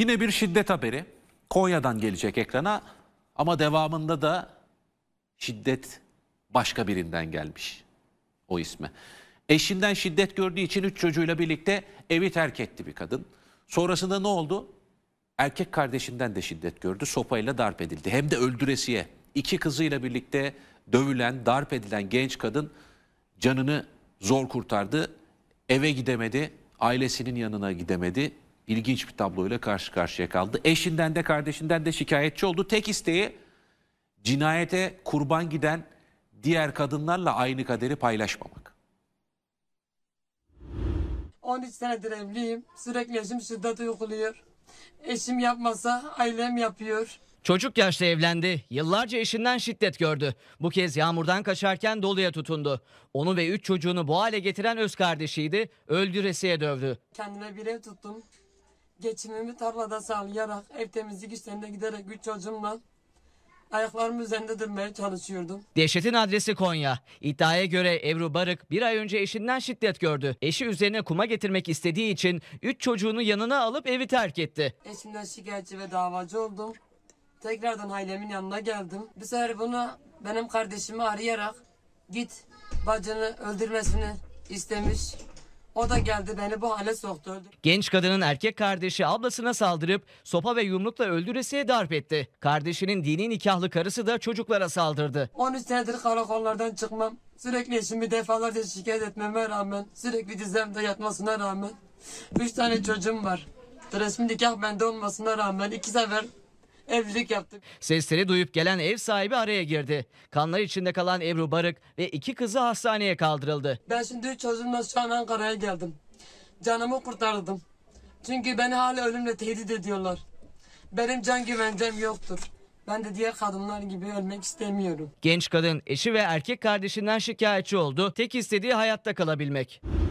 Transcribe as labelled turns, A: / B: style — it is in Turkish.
A: Yine bir şiddet haberi Konya'dan gelecek ekrana ama devamında da şiddet başka birinden gelmiş o isme. Eşinden şiddet gördüğü için üç çocuğuyla birlikte evi terk etti bir kadın. Sonrasında ne oldu? Erkek kardeşinden de şiddet gördü. Sopayla darp edildi. Hem de öldüresiye. İki kızıyla birlikte dövülen, darp edilen genç kadın canını zor kurtardı. Eve gidemedi, ailesinin yanına gidemedi ilginç bir tabloyla karşı karşıya kaldı. Eşinden de kardeşinden de şikayetçi oldu. Tek isteği cinayete kurban giden diğer kadınlarla aynı kaderi paylaşmamak.
B: 13 senedir evliyim. Sürekli eşim şiddet uyguluyor. Eşim yapmasa ailem yapıyor.
C: Çocuk yaşta evlendi. Yıllarca eşinden şiddet gördü. Bu kez yağmurdan kaçarken doluya tutundu. Onu ve üç çocuğunu bu hale getiren öz kardeşiydi. Öldüresiye dövdü.
B: Kendime bir ev tuttum geçimimi tarlada sağlayarak, ev temizlik işlerine giderek güç çocuğumla ayaklarım üzerinde durmaya çalışıyordum.
C: Dehşetin adresi Konya. İddiaya göre Ebru Barık bir ay önce eşinden şiddet gördü. Eşi üzerine kuma getirmek istediği için 3 çocuğunu yanına alıp evi terk etti.
B: Eşimden şikayetçi ve davacı oldum. Tekrardan ailemin yanına geldim. Bu sefer bunu benim kardeşimi arayarak git bacını öldürmesini istemiş. O da geldi beni bu hale soktu.
C: Genç kadının erkek kardeşi ablasına saldırıp sopa ve yumrukla öldüresiye darp etti. Kardeşinin dini nikahlı karısı da çocuklara saldırdı.
B: 13 senedir karakollardan çıkmam. Sürekli eşimi defalarca şikayet etmeme rağmen, sürekli dizemde yatmasına rağmen. Üç tane çocuğum var. Resmi nikah bende olmasına rağmen iki sefer evlilik yaptık.
C: Sesleri duyup gelen ev sahibi araya girdi. Kanlar içinde kalan Ebru Barık ve iki kızı hastaneye kaldırıldı. Ben şimdi çocuğumla
B: şu an Ankara'ya geldim. Canımı kurtardım. Çünkü beni hala ölümle tehdit ediyorlar. Benim can güvencem yoktur. Ben de diğer kadınlar gibi ölmek istemiyorum.
C: Genç kadın eşi ve erkek kardeşinden şikayetçi oldu. Tek istediği hayatta kalabilmek.